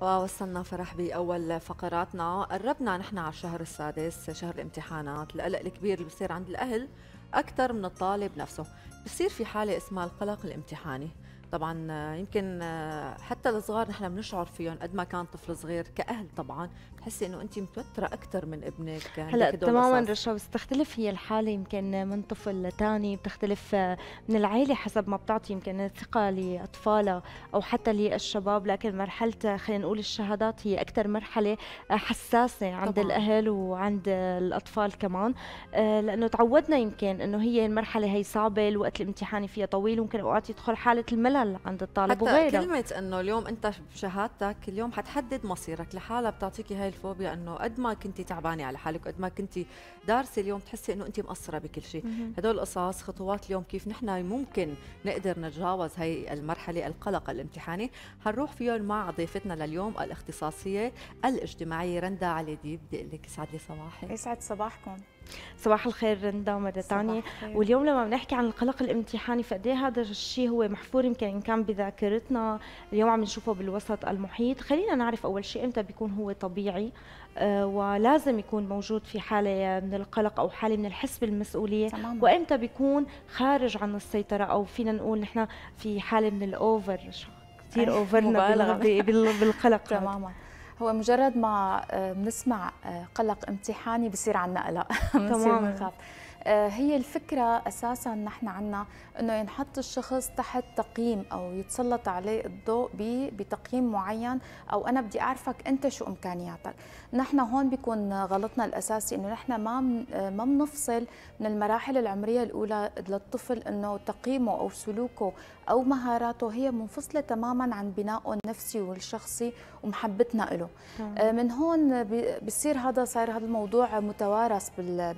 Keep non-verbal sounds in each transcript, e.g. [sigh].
ووصلنا فرح باول فقراتنا قربنا نحن على الشهر السادس شهر الامتحانات القلق الكبير اللي بصير عند الاهل اكثر من الطالب نفسه بصير في حاله اسمها القلق الامتحاني طبعا يمكن حتى الصغار نحن بنشعر فيهم قد ما كان طفل صغير كاهل طبعا بتحسي انه انت متوتره اكثر من ابنك هلا تماما رشا بس تختلف هي الحاله يمكن من طفل لثاني بتختلف من العائله حسب ما بتعطي يمكن الثقه لاطفالها او حتى للشباب لكن مرحله خلينا نقول الشهادات هي اكثر مرحله حساسه عند طبعاً. الاهل وعند الاطفال كمان آه، لانه تعودنا يمكن انه هي المرحله هي صعبه الوقت الامتحاني فيها طويل ممكن اوقات يدخل حاله الملل خلل عند الطالب حتى وغيره كلمة انه اليوم انت بشهادتك اليوم حتحدد مصيرك لحالها بتعطيكي هاي الفوبيا انه قد ما كنتي تعبانة على حالك قد ما كنتي دارسة اليوم تحسي انه انت مقصرة بكل شيء هدول القصص خطوات اليوم كيف نحن ممكن نقدر نتجاوز هاي المرحلة القلق الامتحاني حنروح فيهم مع ضيفتنا لليوم الاختصاصية الاجتماعية رندا علي دي بدي اقول لك يسعد لي صباحك يسعد صباحكم صباح الخير رندا مرة ثانية واليوم لما بنحكي عن القلق الامتحاني فقد إيه هذا الشيء هو محفور يمكن ان كان بذاكرتنا اليوم عم نشوفه بالوسط المحيط خلينا نعرف أول شيء إمتى بيكون هو طبيعي آه، ولازم يكون موجود في حالة من القلق أو حالة من الحس بالمسؤولية تمام. وإمتى بيكون خارج عن السيطرة أو فينا نقول نحن في حالة من الأوفر كثير أوفرنا بالقلق [laughs] تماما هو مجرد ما آه، بنسمع آه، قلق امتحاني بصير عنا قلق [laughs] بنصير آه، هي الفكرة أساسا نحن عنا أنه ينحط الشخص تحت تقييم أو يتسلط عليه الضوء بتقييم معين أو أنا بدي أعرفك أنت شو إمكانياتك نحن هون بيكون غلطنا الأساسي أنه نحن ما آه، ما بنفصل من المراحل العمرية الأولى للطفل أنه تقييمه أو سلوكه أو مهاراته هي منفصلة تماما عن بنائه النفسي والشخصي ومحبتنا له نعم. آه، من هون بصير هذا صار هذا الموضوع متوارث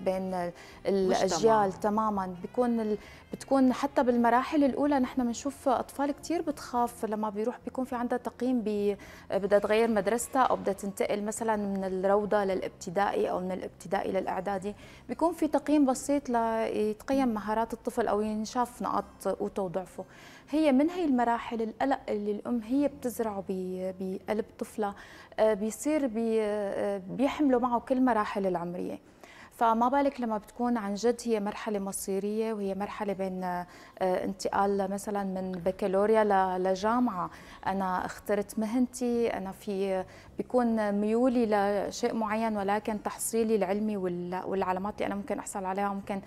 بين ال الاجيال تماما بيكون بتكون حتى بالمراحل الاولى نحن بنشوف اطفال كثير بتخاف لما بيروح بيكون في عندها تقييم بدها تغير مدرستها او بدها تنتقل مثلا من الروضه للابتدائي او من الابتدائي للاعدادي بيكون في تقييم بسيط ليتقيم مهارات الطفل او ينشاف نقاط قوته وضعفه هي من هي المراحل القلق اللي الام هي بتزرعه بقلب طفلها آه، بيصير بي آه، بيحمله معه كل مراحل العمريه فما بالك لما بتكون عن جد هي مرحلة مصيرية وهي مرحلة بين آه، انتقال مثلا من بكالوريا لجامعة أنا اخترت مهنتي أنا في بيكون ميولي لشيء معين ولكن تحصيلي العلمي والعلامات اللي أنا ممكن أحصل عليها ممكن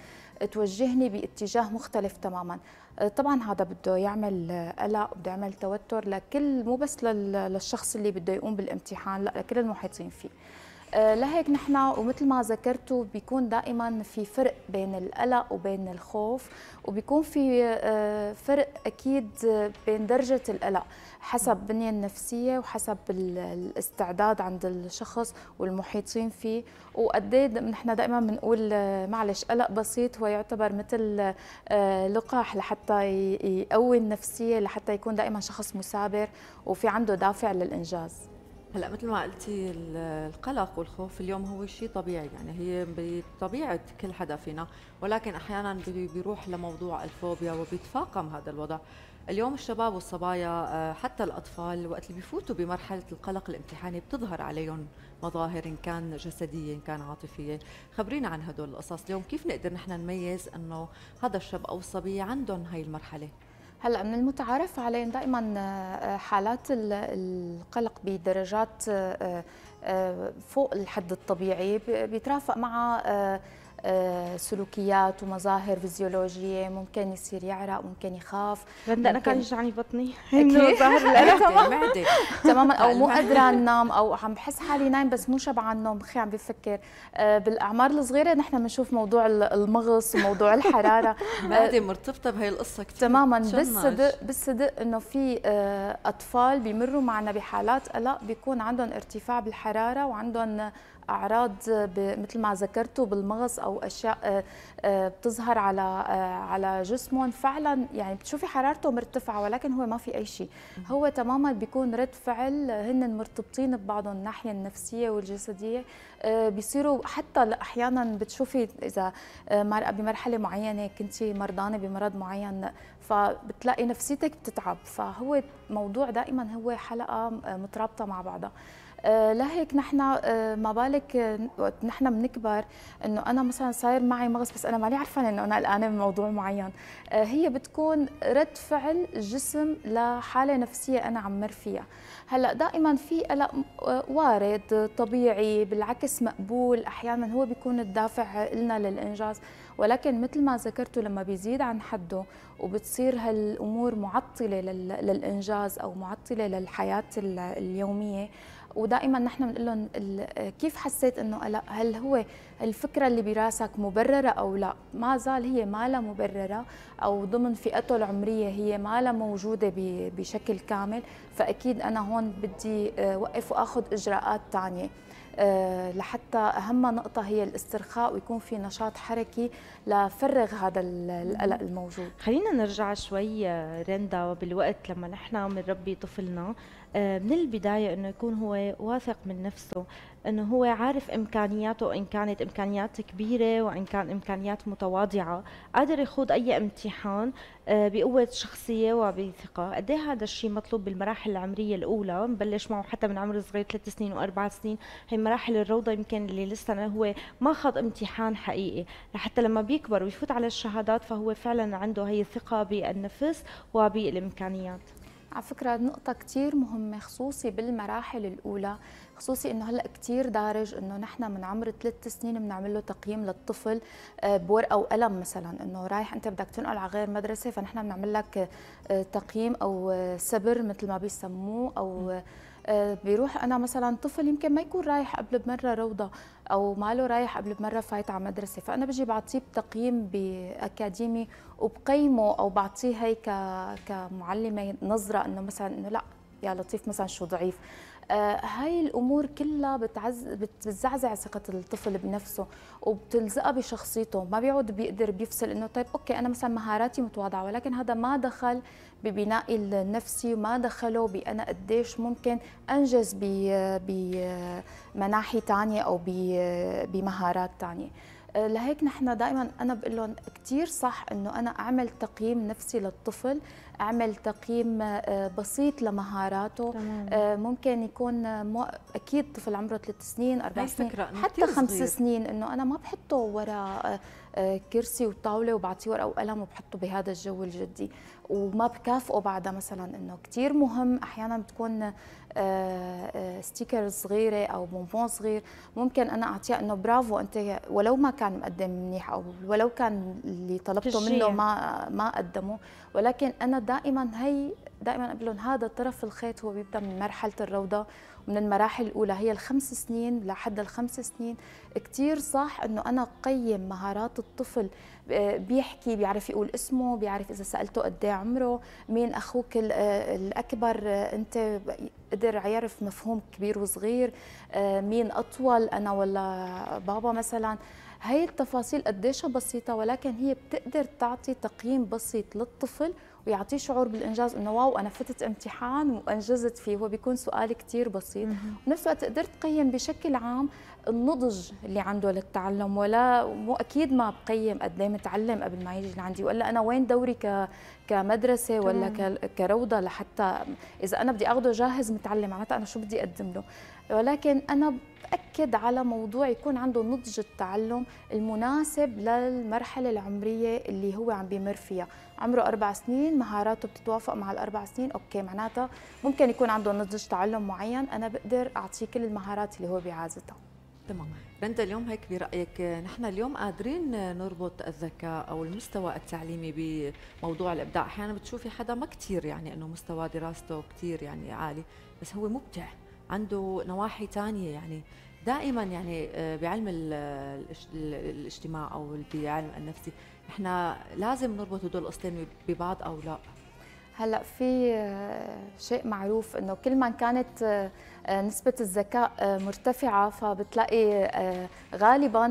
توجهني باتجاه مختلف تماما آه، طبعا هذا بده يعمل آه، قلق بده يعمل توتر لكل مو بس للشخص اللي بده يقوم بالامتحان لا لكل المحيطين فيه آه، لهيك نحن ومثل ما ذكرتوا بيكون دائما في فرق بين القلق وبين الخوف وبيكون في آه، فرق اكيد بين درجه القلق حسب البنيه النفسيه وحسب الاستعداد عند الشخص والمحيطين فيه وقد إيه نحن دائما بنقول آه، معلش قلق بسيط هو يعتبر مثل لقاح لحتى يقوي النفسيه لحتى يكون دائما شخص مثابر وفي عنده دافع للانجاز هلا مثل ما قلتي القلق والخوف اليوم هو شيء طبيعي يعني هي بطبيعه كل حدا فينا ولكن احيانا بيروح لموضوع الفوبيا وبيتفاقم هذا الوضع اليوم الشباب والصبايا آه، حتى الاطفال وقت اللي بيفوتوا بمرحله القلق الامتحاني بتظهر عليهم مظاهر ان كان جسديه ان كان عاطفيه خبرينا عن هدول القصص اليوم كيف نقدر نحن نميز انه هذا الشاب او الصبيه عندهم هاي المرحله هلا من المتعارف عليه دائما آه، آه، حالات القلق بدرجات آه، فوق الحد الطبيعي بيترافق مع آه، سلوكيات ومظاهر فيزيولوجيه ممكن يصير يعرق ممكن يخاف رندا انا كان يجعني بطني [laughs] انه ظهر [laughs] تماما او مو قادره انام او عم بحس حالي نايم بس مو شبعان نوم مخي عم بفكر آه، بالاعمار الصغيره نحن بنشوف موضوع المغص وموضوع الحراره هذه [laughs] مرتبطه بهي القصه كثير تماما بالصدق بالصدق انه في آه، اطفال بيمروا معنا بحالات قلق بيكون عندهم ارتفاع بالحراره وعندهم اعراض مثل ما ذكرتوا بالمغص او اشياء آه، آه، بتظهر على آه، على جسمهم فعلا يعني بتشوفي حرارته مرتفعه ولكن هو ما في اي شيء هو تماما بيكون رد فعل هن مرتبطين ببعضهم الناحيه النفسيه والجسديه بيصيروا حتى احيانا بتشوفي اذا مرأة بمرحله معينه كنتي مرضانه بمرض معين فبتلاقي نفسيتك بتتعب فهو موضوع دائما هو حلقه مترابطه مع بعضها آه، لهيك نحن آه، ما بالك آه، وقت نحن بنكبر انه انا مثلا صاير معي مغص بس انا مالي عارفه انه انا قلقانه من موضوع معين هي بتكون رد فعل جسم لحاله نفسيه انا عم مر فيها هلا دائما في قلق وارد طبيعي بالعكس مقبول احيانا هو بيكون الدافع لنا للانجاز ولكن مثل ما ذكرتوا لما بيزيد عن حده وبتصير هالامور معطله للانجاز او معطله للحياه اليوميه ودائما نحن بنقول لهم كيف حسيت انه قلق هل هو الفكره اللي براسك مبرره او لا ما زال هي مالها مبرره او ضمن فئته العمريه هي مالها موجوده بشكل كامل فاكيد انا هون بدي آه، وقف واخذ اجراءات ثانيه آه، لحتى اهم نقطه هي الاسترخاء ويكون في نشاط حركي لفرغ هذا القلق الموجود خلينا نرجع شوي آه، رندا بالوقت لما نحن بنربي طفلنا آه، من البداية أنه يكون هو واثق من نفسه أنه هو عارف إمكانياته وإن كانت إمكانيات كبيرة وإن كان إمكانيات متواضعة قادر يخوض أي امتحان آه، بقوة شخصية وبثقة قد إيه هذا الشيء مطلوب بالمراحل العمرية الأولى بنبلش معه حتى من عمر صغير ثلاث سنين وأربع سنين هي مراحل الروضة يمكن اللي لسه هو ما خاض امتحان حقيقي لحتى لما بيكبر ويفوت على الشهادات فهو فعلا عنده هي الثقة بالنفس وبالإمكانيات على فكرة نقطة كتير مهمة خصوصي بالمراحل الأولى خصوصي انه هلا كثير دارج انه نحن من عمر ثلاث سنين بنعمل له تقييم للطفل آه، بورقه وقلم مثلا انه رايح انت بدك تنقل على غير مدرسه فنحن بنعمل لك آه، تقييم او آه، سبر مثل ما بيسموه او آه، بيروح انا مثلا طفل يمكن ما يكون رايح قبل بمره روضه او ما له رايح قبل بمره فايت على مدرسه فانا بجي بعطيه بتقييم باكاديمي وبقيمه او بعطيه هيك كمعلمه نظره انه مثلا انه لا يا لطيف مثلا شو ضعيف آه، هاي الامور كلها بتعز بتزعزع ثقه الطفل بنفسه وبتلزقها بشخصيته ما بيعود بيقدر بيفصل انه طيب اوكي انا مثلا مهاراتي متواضعه ولكن هذا ما دخل ببنائي النفسي وما دخله بانا قديش ممكن انجز بمناحي ثانيه او بمهارات ثانيه آه، لهيك نحن دائما انا بقول لهم كثير صح انه انا اعمل تقييم نفسي للطفل عمل تقييم آه، بسيط لمهاراته تمام. آه، ممكن يكون مو... اكيد طفل عمره ثلاث سنين اربع سنين حتى خمس سنين انه انا ما بحطه وراء آه، كرسي وطاوله وبعطيه ورقه وقلم وبحطه بهذا الجو الجدي وما بكافئه بعدها مثلا انه كثير مهم احيانا بتكون ستيكر صغيره او بونبون صغير ممكن انا اعطيها انه برافو انت ولو ما كان مقدم منيح او ولو كان اللي طلبته منه ما ما قدمه ولكن انا دائما هي دائما قبل لهم هذا طرف الخيط هو بيبدا من مرحله الروضه ومن المراحل الاولى هي الخمس سنين لحد الخمس سنين كثير صح انه انا قيم مهارات الطفل آه، بيحكي بيعرف يقول اسمه بيعرف اذا سالته قد إيه عمره مين اخوك آه، الاكبر آه، انت قدر يعرف مفهوم كبير وصغير مين اطول انا ولا بابا مثلا هي التفاصيل قديشها بسيطة ولكن هي بتقدر تعطي تقييم بسيط للطفل ويعطيه شعور بالانجاز انه واو انا فتت امتحان وانجزت فيه هو بيكون سؤال كثير بسيط وبنفس الوقت قدرت تقيم بشكل عام النضج اللي عنده للتعلم ولا مو اكيد ما بقيم قد ايه متعلم قبل ما يجي لعندي ولا انا وين دوري ك كمدرسه ولا كروضه لحتى اذا انا بدي اخذه جاهز متعلم معناتها انا شو بدي اقدم له ولكن انا باكد على موضوع يكون عنده نضج التعلم المناسب للمرحله العمريه اللي هو عم بيمر فيها عمره اربع سنين مهاراته بتتوافق مع الاربع سنين اوكي معناتها ممكن يكون عنده نضج تعلم معين انا بقدر اعطيه كل المهارات اللي هو بيعازتها تمام بنت اليوم هيك برايك نحن اليوم قادرين نربط الذكاء او المستوى التعليمي بموضوع الابداع احيانا بتشوفي حدا ما كثير يعني انه مستوى دراسته كثير يعني عالي بس هو مبدع عنده نواحي ثانيه يعني دائما يعني آه، بعلم الاجتماع او بعلم النفسي نحن لازم نربط هدول الاصلين ببعض او لا هلا في آه، شيء معروف انه كل ما كانت آه، آه، نسبة الذكاء مرتفعة فبتلاقي غالبا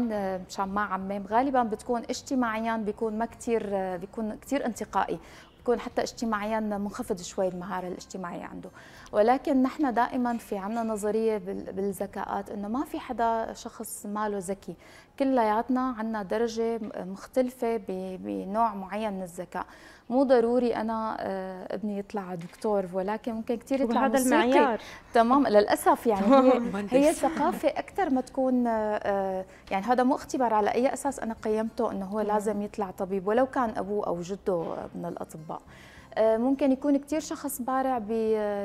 مشان ما عمم غالبا بتكون اجتماعيا بيكون ما كثير بيكون كثير انتقائي بيكون حتى اجتماعيا منخفض شوي المهارة الاجتماعية عنده ولكن نحن دائما في عنا نظرية بالذكاءات انه ما في حدا شخص ماله ذكي كلياتنا عنا درجة مختلفة بنوع معين من الذكاء مو ضروري انا آه، ابني يطلع دكتور ولكن ممكن كثير يطلع هذا المعيار تمام للاسف يعني هي [laughs] هي ثقافه اكثر ما تكون آه، آه، يعني هذا مو اختبار على اي اساس انا قيمته انه هو لازم يطلع طبيب ولو كان ابوه او جده من الاطباء ممكن يكون كثير شخص بارع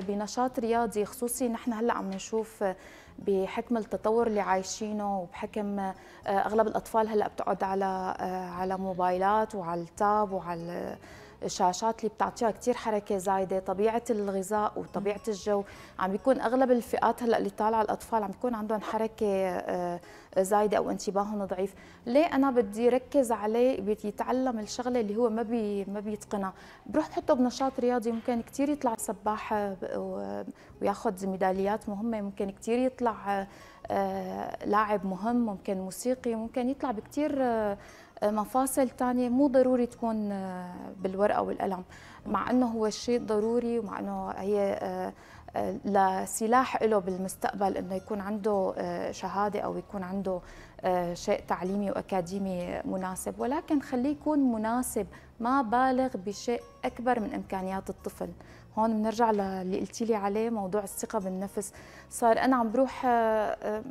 بنشاط رياضي خصوصي نحن هلا عم نشوف بحكم التطور اللي عايشينه وبحكم اغلب الاطفال هلا بتقعد على على موبايلات وعلى التاب وعلى الشاشات اللي بتعطيها كثير حركه زايده طبيعه الغذاء وطبيعه الجو عم بيكون اغلب الفئات هلا اللي طالعه الاطفال عم بيكون عندهم حركه آه، زايده او انتباههم ضعيف ليه انا بدي ركز عليه بدي يتعلم الشغله اللي هو ما بي ما بيتقنها بروح بحطه بنشاط رياضي ممكن كثير يطلع سباح آه، وياخذ ميداليات مهمه ممكن كثير يطلع آه، لاعب مهم ممكن موسيقي ممكن يطلع بكثير مفاصل تانية مو ضروري تكون آه، بالورقة والقلم مع أنه هو شيء ضروري ومع أنه هي آه، آه، لسلاح له بالمستقبل أنه يكون عنده شهادة أو يكون عنده شيء تعليمي وأكاديمي مناسب ولكن خليه يكون مناسب ما بالغ بشيء أكبر من إمكانيات الطفل هون بنرجع للي قلتي لي عليه موضوع الثقه بالنفس صار انا عم بروح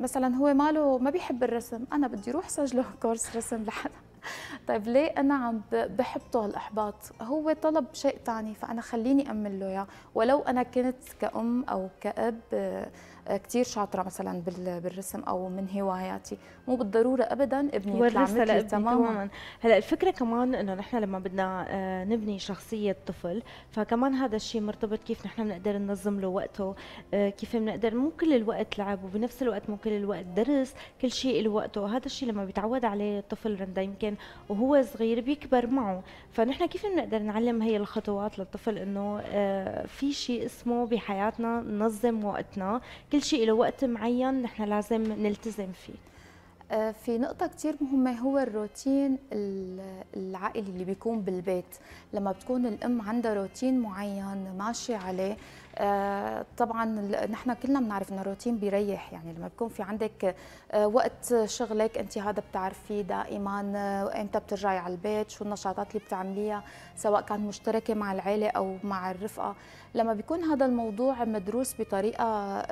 مثلا هو ماله ما بيحب الرسم انا بدي روح سجله [laughs] كورس رسم لحدا [laughs] طيب ليه انا عم بحبطه هالاحباط هو طلب شيء ثاني فانا خليني امل له اياه ولو انا كنت كأم او كأب آه، كثير شاطره مثلا بالرسم او من هواياتي مو بالضروره ابدا ابني يطلع مثلي تماما هلا الفكره كمان انه نحن لما بدنا آه، نبني شخصيه طفل فكمان هذا الشيء مرتبط كيف نحن بنقدر ننظم له وقته آه، كيف بنقدر مو كل الوقت لعب وبنفس الوقت مو كل الوقت درس كل شيء له وقته الشيء لما بيتعود عليه الطفل رندا يمكن وهو صغير بيكبر معه فنحن كيف بنقدر نعلم هي الخطوات للطفل انه آه، في شيء اسمه بحياتنا ننظم وقتنا كل شيء له وقت معين نحن لازم نلتزم فيه آه، في نقطة كتير مهمة هو الروتين العائلي اللي بيكون بالبيت لما بتكون الأم عندها روتين معين ماشية عليه آه، طبعا نحن كلنا بنعرف انه الروتين بيريح يعني لما بيكون في عندك آه، وقت شغلك انت هذا بتعرفيه دائما امتى بترجعي على البيت شو النشاطات اللي بتعمليها سواء كانت مشتركه مع العيله او مع الرفقه لما بيكون هذا الموضوع مدروس بطريقه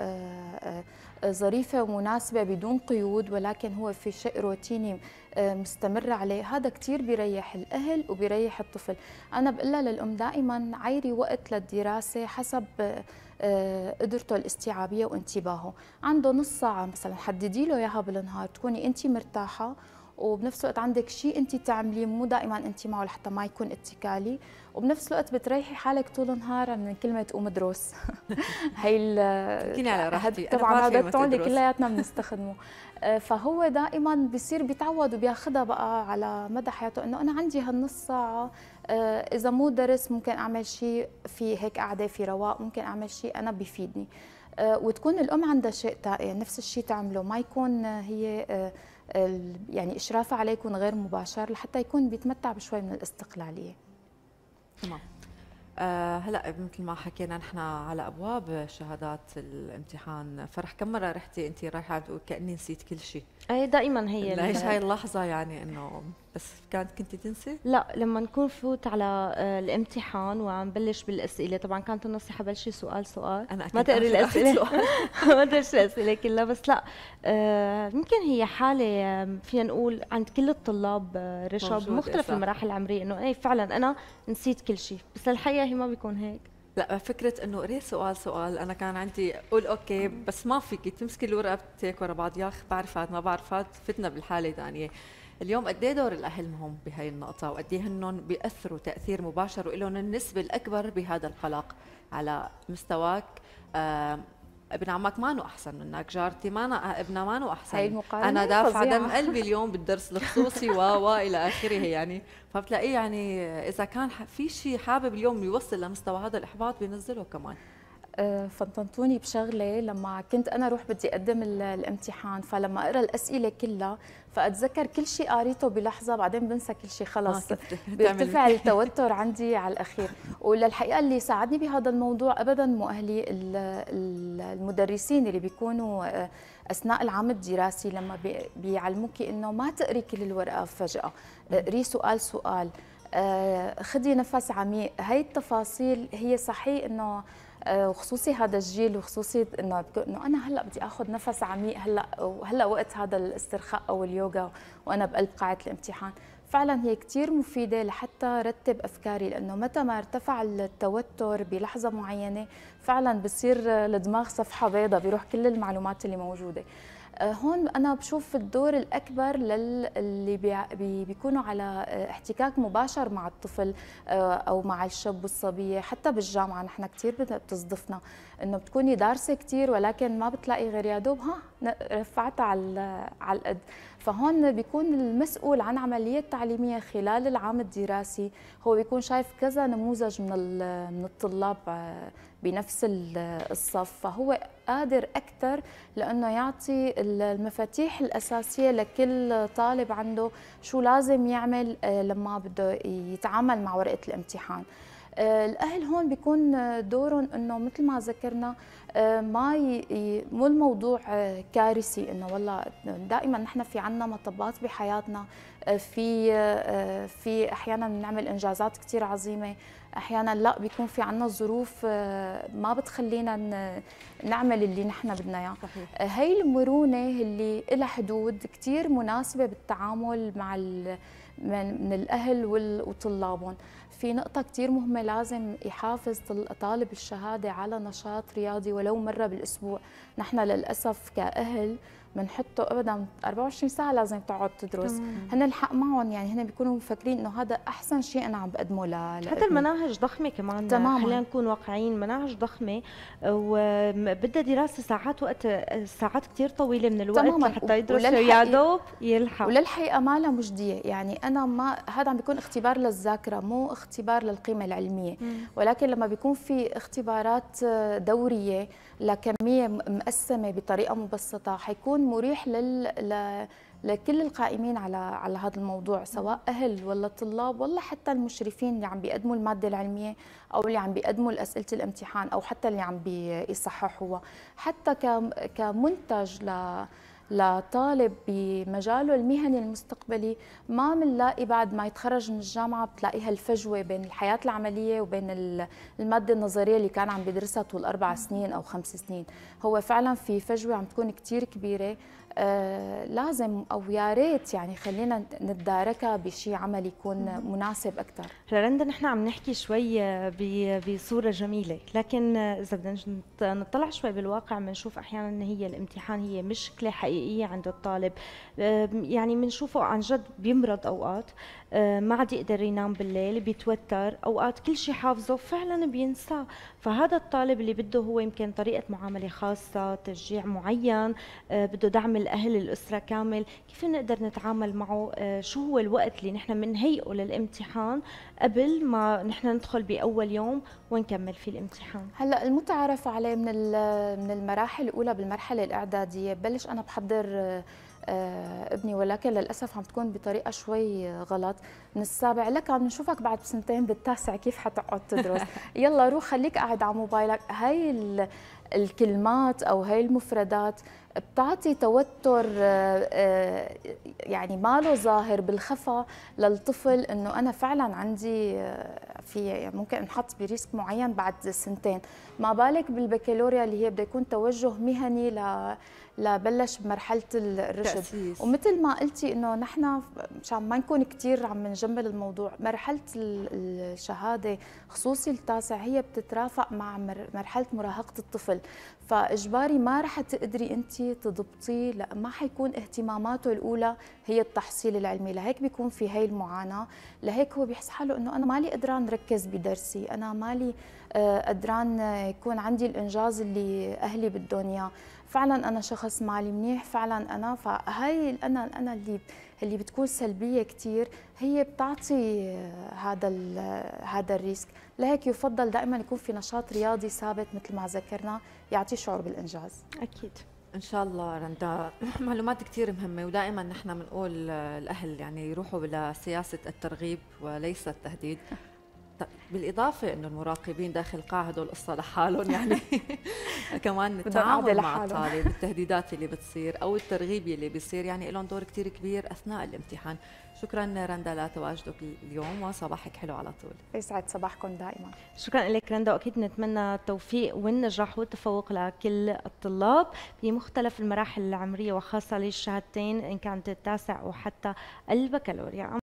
ظريفة ومناسبة بدون قيود ولكن هو في شيء روتيني آه، مستمر عليه هذا كتير بيريح الأهل وبيريح الطفل أنا بقولها للأم دائما عيري وقت للدراسة حسب آه، آه، قدرته الاستيعابية وانتباهه عنده نص ساعة مثلا حددي له إياها بالنهار تكوني أنت مرتاحة وبنفس الوقت عندك شيء انت تعمليه مو دائما انت معه لحتى ما يكون اتكالي وبنفس الوقت بتريحي حالك طول النهار من كلمه قوم ادرس [laughs] هي ال على طبعا هذا التون اللي كلياتنا [laughs] بنستخدمه آه، فهو دائما بصير بيتعود وبياخذها بقى على مدى حياته انه انا عندي هالنص ساعه آه، اذا مو درس ممكن اعمل شيء في هيك قعده في رواق ممكن اعمل شيء انا بفيدني آه، وتكون الام عندها شيء نفس الشيء تعمله ما يكون هي يعني اشرافه عليه يكون غير مباشر لحتى يكون بيتمتع بشوي من الاستقلاليه تمام آه هلا مثل ما حكينا نحن على ابواب شهادات الامتحان فرح كم مره رحتي انت رايحه كاني نسيت كل شيء اي دائما هي ليش هاي اللحظه يعني انه بس كانت كنت تنسي؟ لا لما نكون فوت على آه، الامتحان وعم بلش بالاسئله طبعا كانت النصيحه بلشي سؤال سؤال أنا ما تقري الاسئله [laughs] ما تقري الاسئله كلها بس لا آه، يمكن آه هي حاله فينا نقول عند كل الطلاب آه، رشا بمختلف المراحل العمريه انه اي فعلا انا نسيت كل شيء بس الحقيقه هي ما بيكون هيك لا فكرة انه قريت سؤال سؤال انا كان عندي قول اوكي بس ما فيكي تمسكي الورقة بتيك ورا بعض يا اخ بعرفات ما بعرفات فتنا بالحالة ثانية اليوم قد ايه دور الاهل مهم بهي النقطة وقد ايه هنن بيأثروا تأثير مباشر ولهم النسبة الاكبر بهذا القلق على مستواك آه، ابن عمك مانو احسن منك جارتي مانا ابنها مانو احسن هي المقارنة انا دافعه دم قلبي اليوم بالدرس الخصوصي و و الى اخره يعني فبتلاقيه يعني اذا كان في شيء حابب اليوم يوصل لمستوى هذا الاحباط بينزله كمان آه، فطنتوني بشغله لما كنت انا اروح بدي اقدم الامتحان فلما اقرا الاسئله كلها فاتذكر كل شيء قريته بلحظه بعدين بنسى كل شيء خلص آه، بيرتفع التوتر عندي على الاخير وللحقيقه اللي ساعدني بهذا الموضوع ابدا مو اهلي المدرسين اللي بيكونوا آه، اثناء العام الدراسي لما بيعلموك انه ما تقري كل الورقه فجاه اقري سؤال سؤال خدي نفس عميق هي التفاصيل هي صحيح انه آه، وخصوصي هذا الجيل وخصوصي انه انه انا هلا بدي اخذ نفس عميق هلا وهلا وقت هذا الاسترخاء او اليوغا وانا بقلب قاعه الامتحان فعلا هي كثير مفيدة لحتى رتب أفكاري لأنه متى ما ارتفع التوتر بلحظة معينة فعلا بصير الدماغ آه، صفحة بيضاء بيروح كل المعلومات اللي موجودة آه، هون انا بشوف الدور الاكبر للي بي بي بيكونوا على آه، احتكاك مباشر مع الطفل آه، او مع الشاب والصبيه حتى بالجامعه نحن كثير بتصدفنا انه بتكوني دارسه كثير ولكن ما بتلاقي غير يا دوب ها رفعتها على على القد فهون بيكون المسؤول عن عملية تعليمية خلال العام الدراسي هو بيكون شايف كذا نموذج من من الطلاب آه، بنفس الصف فهو قادر أكثر لأنه يعطي المفاتيح الأساسية لكل طالب عنده شو لازم يعمل آه، لما بده يتعامل مع ورقة الامتحان آه، الأهل هون بيكون دورهم أنه مثل ما ذكرنا آه، ما ي... مو الموضوع آه، كارثي انه والله دائما نحن في عنا مطبات بحياتنا آه، في في احيانا بنعمل انجازات كثير عظيمه احيانا لا بيكون في عنا ظروف ما بتخلينا نعمل اللي نحن بدنا اياه هي المرونه اللي لها حدود كثير مناسبه بالتعامل مع ال... من, من الاهل وطلابهم في نقطه كثير مهمه لازم يحافظ طالب الشهاده على نشاط رياضي ولا ولو مرة بالأسبوع نحن للأسف كأهل بنحطه ابدا 24 ساعه لازم تقعد تدرس هن الحق معهم يعني هن بيكونوا مفكرين انه هذا احسن شيء انا عم بقدمه ل حتى المناهج ضخمه كمان تماما خلينا نكون واقعيين مناهج ضخمه وبدها دراسه ساعات وقت ساعات كثير طويله من الوقت تماما. حتى يدرس يا دوب يلحق وللحقيقه ما لها مجديه يعني انا ما هذا عم بيكون اختبار للذاكره مو اختبار للقيمه العلميه مم. ولكن لما بيكون في اختبارات دوريه لكميه مقسمه بطريقه مبسطه حيكون مريح لل... ل... لكل القائمين على على هذا الموضوع سواء اهل ولا طلاب ولا حتى المشرفين اللي عم بيقدموا الماده العلميه او اللي عم بيقدموا اسئله الامتحان او حتى اللي عم بيصححوها حتى كمنتج ل لطالب بمجاله المهني المستقبلي ما بنلاقي بعد ما يتخرج من الجامعه بتلاقيها الفجوة بين الحياه العمليه وبين الماده النظريه اللي كان عم بيدرسها طول اربع سنين او خمس سنين هو فعلا في فجوه عم تكون كتير كبيره آه، لازم او يا ريت يعني خلينا نتداركها بشيء عمل يكون مناسب اكثر رندا نحن عم نحكي شوي بصوره جميله لكن اذا بدنا نطلع شوي بالواقع بنشوف احيانا ان هي الامتحان هي مشكله حقيقيه عند الطالب آه، يعني بنشوفه عن جد بيمرض اوقات آه، ما عاد يقدر ينام بالليل بيتوتر اوقات كل شيء حافظه فعلا بينساه فهذا الطالب اللي بده هو يمكن طريقه معامله خاصه تشجيع معين آه، بده دعم الاهل الاسره كامل كيف نقدر نتعامل معه آه، شو هو الوقت اللي نحن بنهيئه للامتحان قبل ما نحن ندخل باول يوم ونكمل فيه الامتحان هلا المتعارف عليه من من المراحل الاولى بالمرحله الاعداديه ببلش انا بحضر آه، ابني ولكن للاسف عم تكون بطريقه شوي غلط من السابع لك عم نشوفك بعد سنتين بالتاسع كيف حتقعد تدرس [laughs] يلا روح خليك قاعد على موبايلك هاي الكلمات او هاي المفردات بتعطي توتر آه، آه، يعني ماله ظاهر بالخفا للطفل انه انا فعلا عندي في يعني ممكن انحط بريسك معين بعد سنتين ما بالك بالبكالوريا اللي هي بده يكون توجه مهني ل لبلش بمرحله الرشد تأسيس. ومثل ما قلتي انه نحن مشان ما نكون كثير عم نجمل الموضوع مرحله الشهاده خصوصي التاسع هي بتترافق مع مرحله مراهقه الطفل فاجباري ما رح تقدري انت تضبطي لا ما حيكون اهتماماته الاولى هي التحصيل العلمي لهيك بيكون في هي المعاناه لهيك هو بيحس حاله انه انا مالي قدران ركز بدرسي انا مالي آه، قدران آه، يكون عندي الانجاز اللي اهلي بدهم اياه فعلا انا شخص مالي منيح فعلا انا فهي انا انا اللي اللي بتكون سلبيه كثير هي بتعطي آه، هذا هذا الريسك لهيك يفضل دائما يكون في نشاط رياضي ثابت مثل ما ذكرنا يعطي شعور بالانجاز اكيد ان شاء الله رندا [laughs] معلومات كثير مهمه ودائما نحن بنقول الاهل يعني يروحوا لسياسه الترغيب وليس التهديد طيب، بالاضافه انه المراقبين داخل القاعه هدول قصه لحالهم يعني [laughs] كمان التعامل مع الطالب التهديدات اللي بتصير او الترغيب اللي بيصير يعني لهم دور كثير كبير اثناء الامتحان شكرا رندا لتواجدك اليوم وصباحك حلو على طول يسعد صباحكم دائما شكرا لك رندا واكيد نتمنى التوفيق والنجاح والتفوق لكل الطلاب في مختلف المراحل العمريه وخاصه للشهادتين ان كانت التاسع وحتى البكالوريا